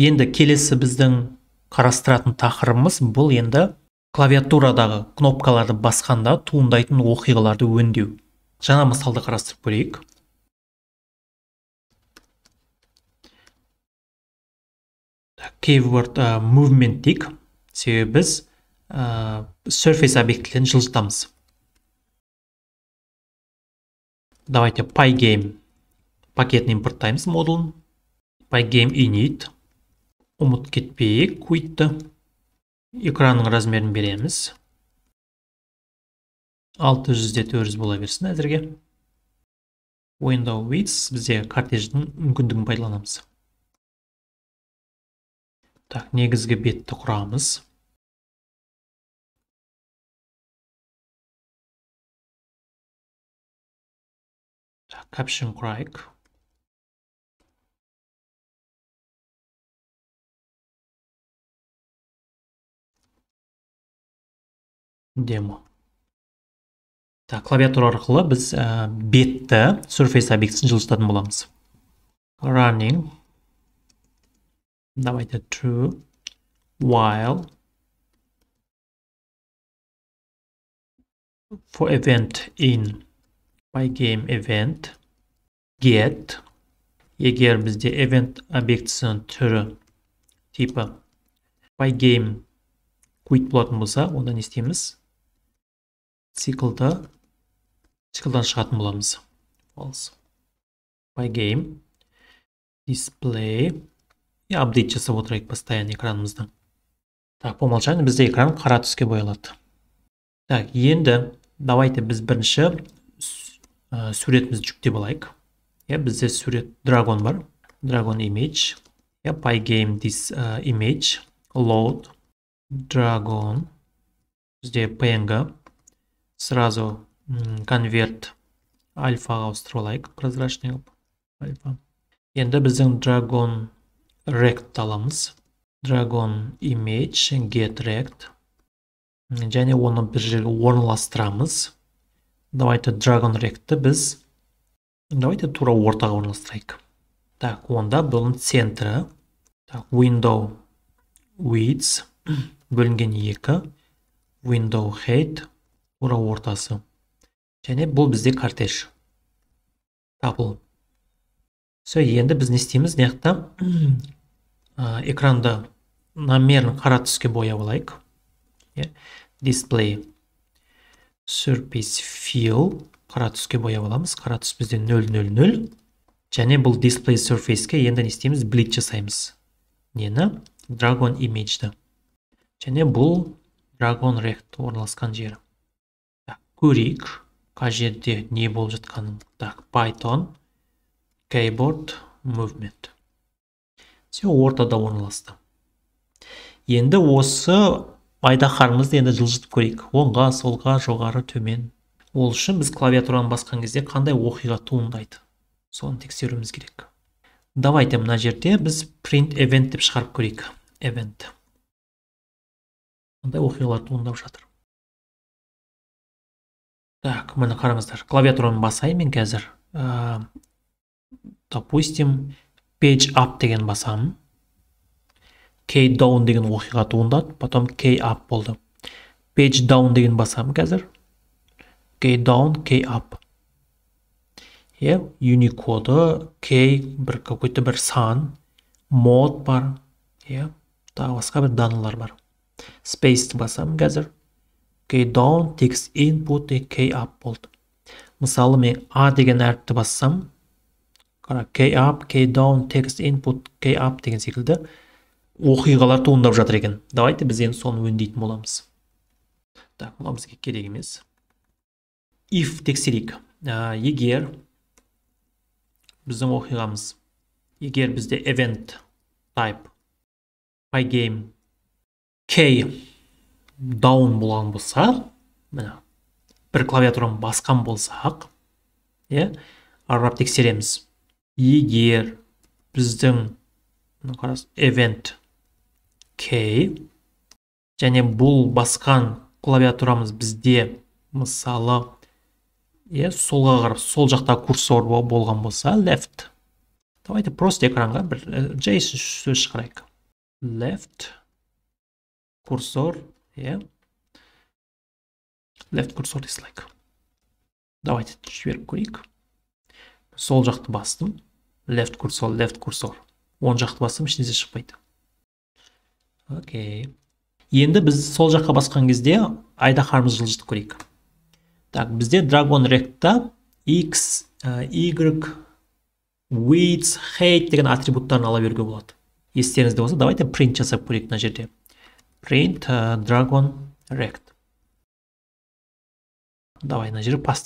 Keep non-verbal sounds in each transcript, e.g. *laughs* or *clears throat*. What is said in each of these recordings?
енді келесі біздің қарастыратын тақырыбымыз бұл енді клавиатурадағы кнопкаларды басқанда туындайтын оқиғаларды өңдеу жаңа мысалды қарастырып көрейік keyword ә, movement дейік себебі біз ә, surface объектілерін жылжытамыз давайте pygame пакетін импорттаймыз модулын pygame init ұмыт кетпейік уитті экранның размерін береміз 600 де 400 бола берсін әзірге ойындау width бізде картеждің мүмкіндігін пайдаланамыз так негізгі бетті құрамыз құрайық демо так клавиатура арқылы біз ә, бетті surface объектісін жылжытатын боламыз running давайте true while for event in by game event get егер бізде event объектісінің түрі типі by game quit болатын болса онда не істейміз циклды циклдан шығатын боламыз false by game display и апдейт жасап отырайық постоянно экранымызды так по умолчанию бізде экран қара түске боялады так енді давайте біз бірінші ә, суретімізді жүктеп алайық иә бізде сурет драгон бар драгон image иә by game this image load dragon бізде png сразу конверт альфаға ауыстырып прозрачный қылып альфа енді біздің dragon rect аламыз dragon image get rect және оны бір жерге орналастырамыз давайте dragon rectті біз давайте тура ортаға орналастырайық так онда бұның центрі так window width бөлінген екі window height тура ортасы және бұл бізде кортеж табыл все енді біз не істейміз мына жақта экранды намерно қара түске бояп алайық иә, дисплей surface fill қара түске бояп аламыз қара түс бізде 000 және бұл дисплей surface енді не істейміз блит жасаймыз нені dragon image-ді және бұл dragon rect орналасқан жері көрейік қай жерде не болып жатқанын так python keyboard movement все ортада орналасты енді осы айдаһарымызды енді жылжытып көрейік оңға солға жоғары төмен ол үшін біз клавиатураны басқан кезде қандай оқиға туындайды соны тексеруіміз керек давайте мына жерде біз print event деп шығарып көрейік event қандай оқиғалар туындап жатыр так міне қараңыздар клавиатураны басайын мен қазір э, допустим page up деген басамын k down деген оқиға туындады потом k up болды page down деген басамын қазір k down k up иә yeah, юникоды k бір какой то бір сан мод бар иә тағы басқа бір данылар бар Space басамын қазір K down text, input k up болды мысалы мен а деген әріпті бассам қара k up k down text, input k up деген секілді оқиғалар туындап жатыр екен давайте біз енді соны өңдейтін боламыз так мынау бізге керек емес if тексерейік егер біздің оқиғамыз егер бізде event type pygame k даун болған болса міне бір клавиатураны басқан болсақ иә қарап тексереміз егер біздің қарас event k және бұл басқан клавиатурамыз бізде мысалы иә солға қарап сол жақта курсор болған болса left давайте просто экранға бір джейсон э, сөз шығарайық left курсор yeah. left cursor dislike давайте жіберіп көрейік сол жақты бастым left cursor left cursor оң жақты бастым, ешнәрсе шықпайды окей okay. енді біз сол жаққа басқан кезде айдаһарымызды жылжытып көрейік так бізде dragon Rect-та x y width height деген атрибуттарын ала беруге болады естеріңізде болса давайте print жасап көрейік мына жерде print э, dragon rect. Давай мына жерге pass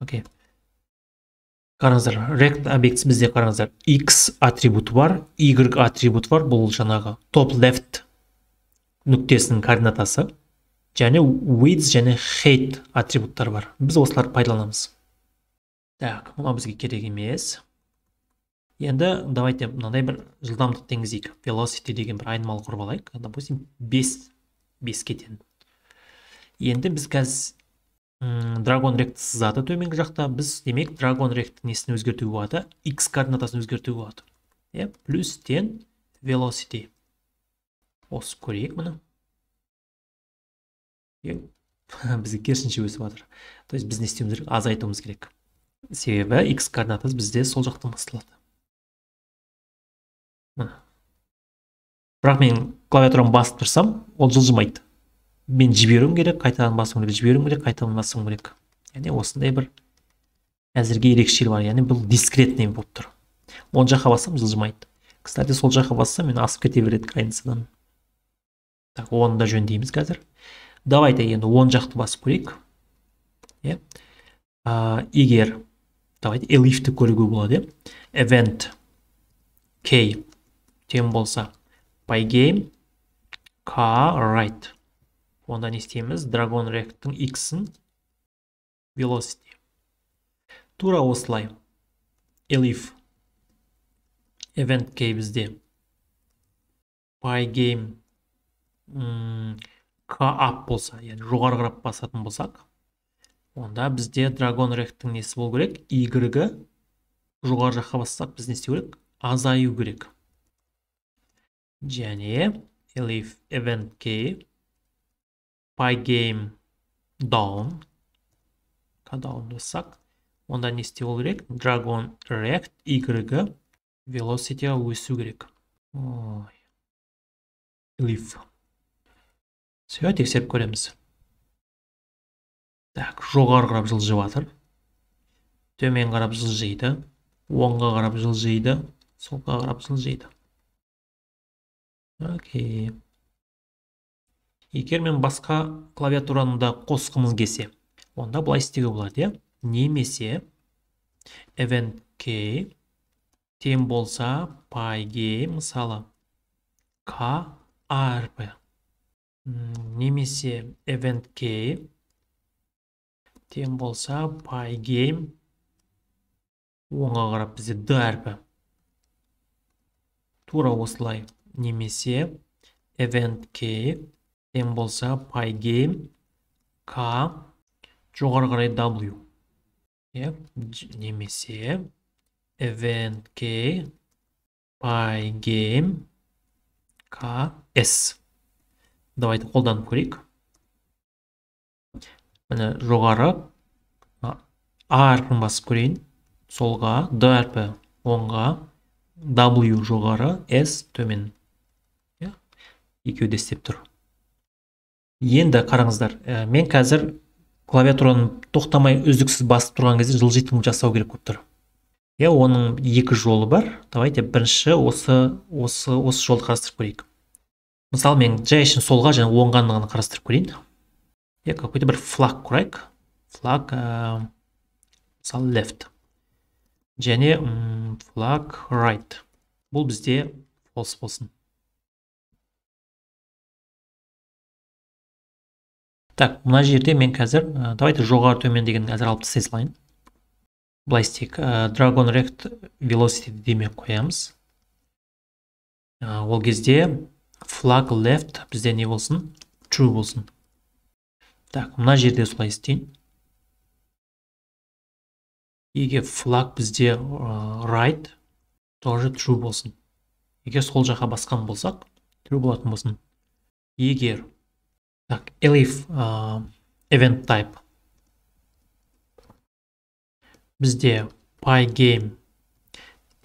Окей. қараңыздар rect объектісі бізде қараңыздар x атрибуты бар y атрибуты бар бұл жаңағы top left нүктесінің координатасы және width және height атрибуттар бар біз осыларды пайдаланамыз так мынау бізге керек емес енді давайте мынандай бір жылдамдықты енгізейік velocity деген бір айнымалы құрып алайық допустим бес беске тең енді біз қазір драгон ректі сызады төменгі жақта біз демек драгон ректің несін өзгертуге болады x координатасын өзгертуге болады иә плюс тен velocity осып көрейік мұны *laughs* бізге керісінше өсіп жатыр то есть біз не істеуіміз керек азайтуымыз керек себебі x координатасы бізде сол жақтан басталады бірақ мен клавиатураны басып тұрсам ол жылжымайды мен жіберуім керек қайтадан басуым керек жіберуім керек қайтадан басуым керек яғни осындай бір әзірге ерекшелігі бар яғни бұл дискретный болып тұр оң жаққа бассам жылжымайды кстати сол жаққа бассам мен асып кете береді границадан так оны да жөндейміз қазір давайте енді оң жақты басып көрейік иә егер давайте элифті көруге болады иә event k тең болса by game right онда не істейміз драгон ректің x-ін velocity тура осылай elif event кей бізде by game k up болса яғни жоғары қарап басатын болсақ онда бізде драгон ректің несі болу керек y жоғары жаққа бассақ біз не істеу керек азаю керек және elif eventке pygame down даунласақ онда не істеу керек dragon rect y велосити өсу керек elif все тексеріп көреміз так жоғары қарап жылжып жатыр төмен қарап жылжиды оңға қарап жылжиды солға қарап жылжиды окей егер мен басқа клавиатураны да қосқымыз келсе онда былай істеуге болады иә немесе event k тең болса пайге мысалы K арпі немесе event k тең болса пайге оңға қарап бізде д әрпі тура осылай немесе event k m болса pygame k жоғары қарай w немесе event k pygame k s давайте қолданып көрейік міне жоғары а әрпін басып көрейін солға д әрпі оңға w жоғары s төмен екеуі де істеп тұр енді қараңыздар мен қазір клавиатураны тоқтамай үздіксіз басып тұрған кезде жылжитын жасау керек болып тұр иә оның екі жолы бар давайте бірінші осы осы осы жолды қарастырып көрейік мысалы мен жай үшін солға және оңға ғана қарастырып көрейін иә какой то бір флаг құрайық флаг ә, мысалы left және флаг right бұл бізде false болсын так мына жерде мен қазір ә, давайте жоғары төмен деген қазір алып тастай салайын былай істейік ә, dragon rect velocity қоямыз ә, ол кезде Флаг left бізде не болсын true болсын так мына жерде солай істейін егер флаг бізде right тоже true болсын егер сол жаққа басқан болсақ true болатын болсын егер Так, elif uh, event type. Бізде pygame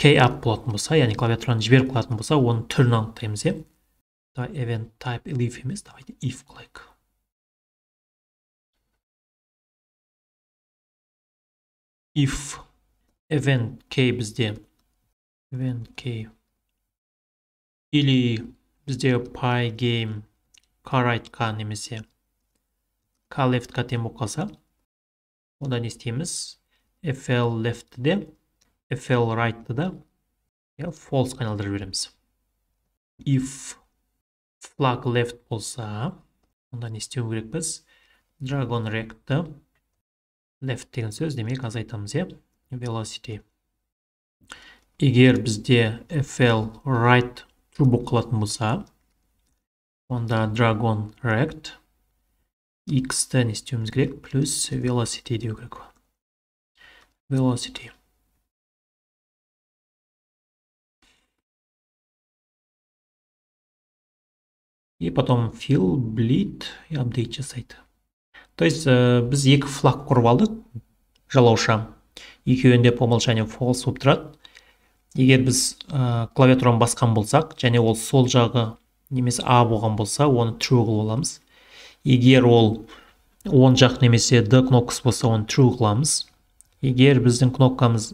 k-up болатын болса, яғни клавиатураны жіберіп қалатын болса, оның түрін анықтаймыз, иә Давай event type elif емес, давайте if қылайық. if event k бізде event k или бізде pygame карайтқа немесе калефтқа тең болып қалса онда не істейміз fl leftті де fl right да фолсқа иә, false айналдырып жібереміз if flag left болса онда не істеу керекпіз dragon rectті left деген сөз демек азайтамыз иә velocity егер бізде fl right true болып қалатын болса онда dragon rect ті не істеуіміз керек плюс velocity деу керек velocity и потом fill bleed и апдейт жасайды то есть э, біз екі флаг құрып алдық жалауша екеуінде по умолчанию false болып тұрады э, егер біз клавиатураны басқан болсақ және ол сол жағы немесе а болған болса оны true қылып аламыз егер ол оң жақ немесе д кнопкасы болса оны true қыламыз егер біздің кнопкамыз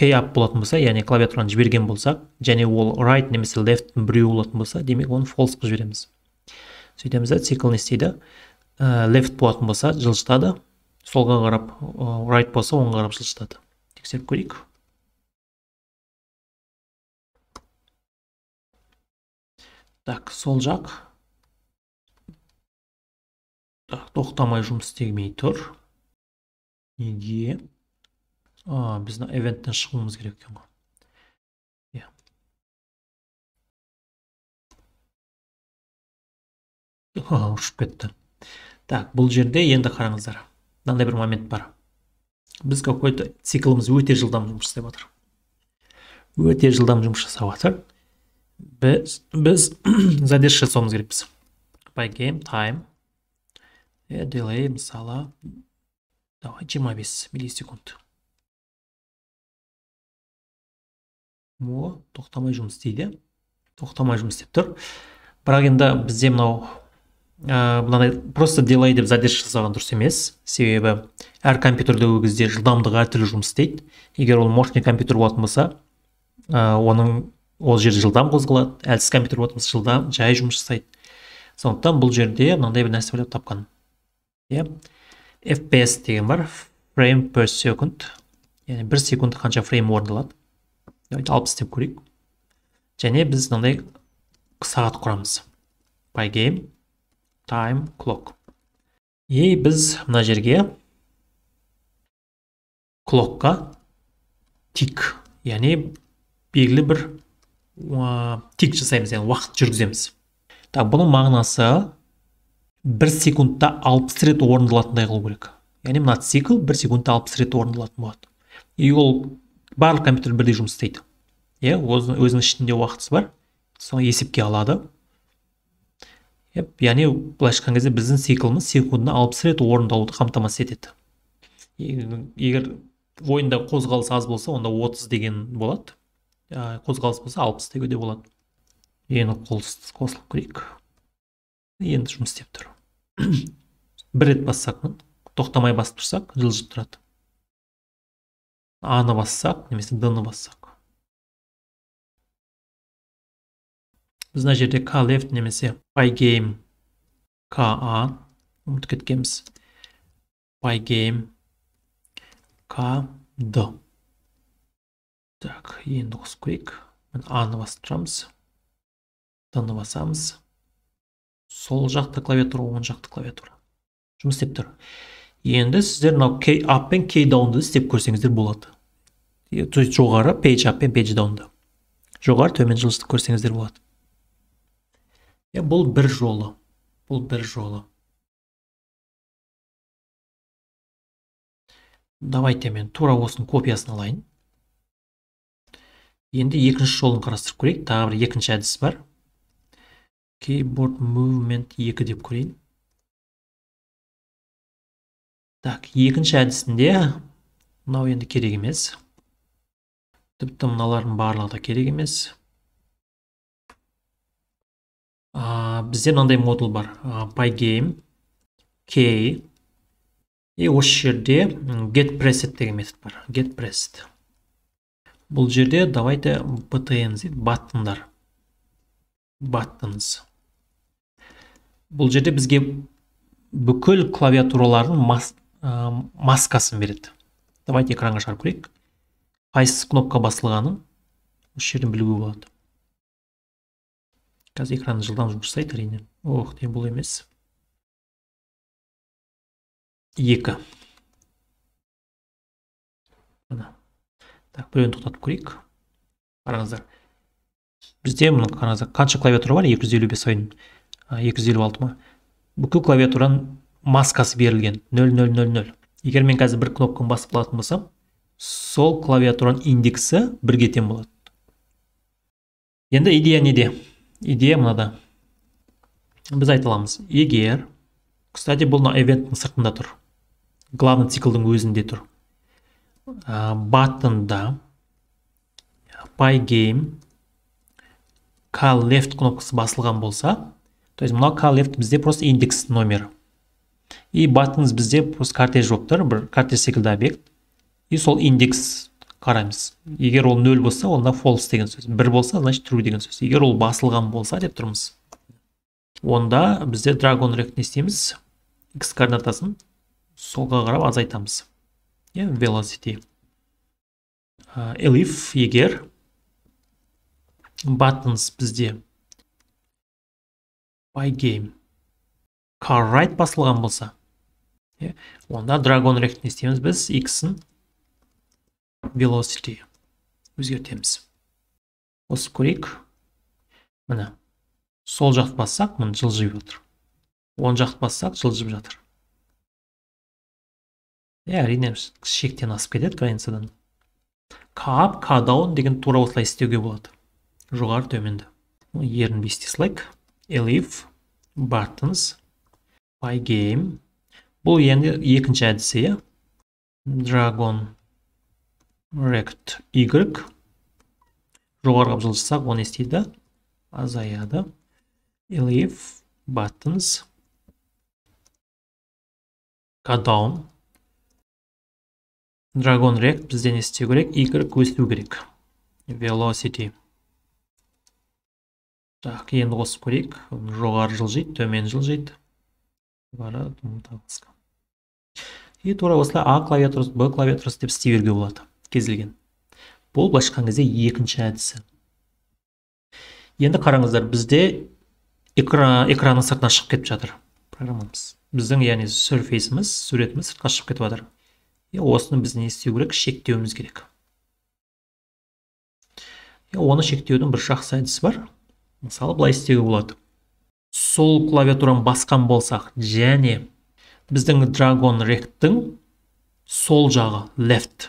кей up болатын болса яғни клавиатураны жіберген болсақ және ол right немесе left біреуі болатын болса демек оны false қылып жібереміз сөйтеміз да цикл не істейді э, left болатын болса жылжытады солға қарап э, right болса оңға қарап жылжытады тексеріп көрейік так сол жақ так тоқтамай жұмыс істемей тұр неге а біздің эвенттен шығуымыз керек екен ғой ұшып иә. кетті так бұл жерде енді қараңыздар мынандай бір момент бар біз какой то циклымыз өте жылдам жұмыс істеп жатыр өте жылдам жұмыс жасап жатыр біз біз задержка жасауымыз керекпіз by game time delay мысалы давай жиырма бес миллисекунд о тоқтамай жұмыс істейді тоқтамай жұмыс істеп тұр бірақ енді бізде мынау ә, мынандай просто delay деп задержка жасаған дұрыс емес себебі әр компьютерде ол кезде жылдамдығы әртүрлі жұмыс істейді егер ол мощный компьютер болатын болса оның ол жер жылдам қозғалады әлсіз компьютер болатын болса жылдам жай жұмыс жасайды сондықтан бұл жерде мынандай бір нәрсе ойлап тапқан иә fps деген бар frame per second яғни бір секунд қанша фрейм орындалады давайте алпыс деп көрейік және біз мынандай сағат құрамыз by game time clock и біз мына жерге клокқа тик яғни белгілі бір тик жасаймыз яғни уақыт жүргіземіз так бұның мағынасы бір секундта алпыс рет орындалатындай қылу керек яғни мына цикл бір секундта алпыс рет орындалатын болады и ол барлық компьютер бірдей жұмыс істейді иә өзінің ішінде уақытысы бар соны есепке алады яғни былайша айтқан кезде біздің циклымыз секундына алпыс рет орындалуды қамтамасыз етеді егер ойында қозғалыс аз болса онда 30 деген болады Э, қозғалыс болса алпыс тегуде болады енді қосылып көрейік енді жұмыс істеп тұр *clears throat* бір рет бассақ тоқтамай басып тұрсақ жылжып тұрады аны бассақ немесе д бассақ біз мына жерде к лефт немесе pygame ka ұмытып кеткенбіз pygame К Д. Так, индекс Quick. Мен анбастырамыз т басамыз сол жақты клавиатура оң жақты клавиатура жұмыс істеп тұр енді сіздер мынау кей аппен пен кей даунды істеп көрсеңіздер болады то жоғары пейдж ап пен пейдж даунды жоғары төмен жылжытып көрсеңіздер болады е бұл бір жолы бұл бір жолы давайте мен тура осының копиясын алайын енді екінші жолын қарастырып көрейік тағы бір екінші әдіс бар keyboard movement 2 деп көрейін так екінші әдісінде мынау енді керек емес тіпті мыналардың барлығы да керек емес а, бізде мынандай модул бар а, by game k и осы жерде get preset деген метод бар get preset бұл жерде давайте btn дейді баттыңдар баттыңыз бұл жерде бізге бүкіл клавиатуралардың мас, ә, маскасын береді давайте экранға шығарып көрейік қайсы кнопка басылғанын осы жерден білуге болады қазір экран жылдам жұмыс жасайды әрине ох не бұл емес екі так біреуін тоқтатып көрейік қараңыздар бізде мына қараңыздар қанша клавиатура бар екі жүз елу бес сайын екі жүз елу алты ма бүкіл клавиатураның маскасы берілген нөл нөл нөл нөл егер мен қазір бір кнопканы басып қалатын болсам сол клавиатураның индексі бірге тең болады енді идея неде идея мынада біз айта аламыз егер кстати бұл мына эвенттің сыртында тұр главный циклдың өзінде тұр батында game call left кнопкасы басылған болса то есть мынау call left бізде просто индекс номер и buttons бізде просто кортеж болып тұр бір кортеж секілді объект и сол индекс қараймыз егер ол нөл болса онда false деген сөз бір болса значит true деген сөз егер ол басылған болса деп тұрмыз онда бізде dragon rect не істейміз x координатасын солға қарап азайтамыз иә velocity егер buttons бізде by game car right басылған болса yeah, онда dragon rect не істейміз біз x-ін velocity өзгертеміз Осы көрейік міне сол жақты бассақ міне жылжып отыр оң жақты бассақ жылжып жатыр иә әрине шектен асып кетеді границадан кап кадаун деген тура осылай істеуге болады жоғары төменді ерін слайк elif buttons by бұл енді екінші әдісі иә драгон rect игрек жоғарыға жылжысақ оны істейді азаяды elif buttons кадаун dragon React бізде не істеу керек y өсу керек velocity так енді қосып көрейік жоғары жылжиды төмен жылжиды и тура осылай а клавиатурасы б клавиатурасы деп істей болады кезілген. бұл былайша кезде екінші әдісі енді қараңыздар бізде экранның сыртына шығып кетіп жатыр программамыз біздің яғни surface'іміз суретіміз сыртқа шығып кетіп жатыр осыны біз не істеу керек шектеуіміз керек оны шектеудің бір жақсы әдісі бар мысалы былай істеуге болады сол клавиатураны басқан болсақ және біздің dragon ректің сол жағы left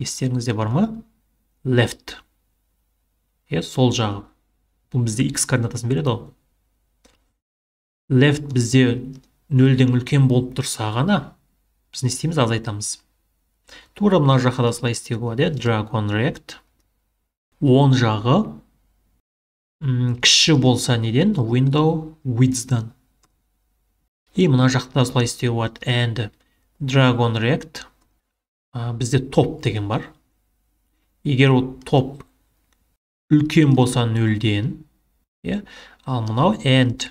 естеріңізде бар ма left иә сол жағы бұл бізде x координатасын береді ғой left бізде нөлден үлкен болып тұрса ғана біз не істейміз азайтамыз тура мына жаққа да осылай істеуге болады иә. drag on rect оң жағы м кіші болса неден window width'дан и мына жақта да осылай істеуге болады and drag on rect бізде топ деген бар егер ол топ үлкен болса нөлден иә ал мынау and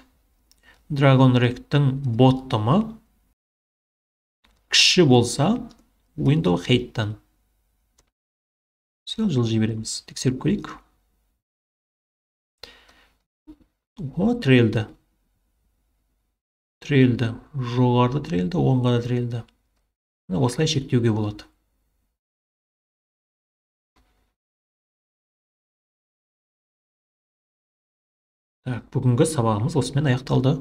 dragon bottom боттымы кіші болса window heighten все жылжи тексеріп көрейік о тірелді тірелді жоғарыда тірелді оңға да тірелді осылай шектеуге болады так бүгінгі сабағымыз осымен аяқталды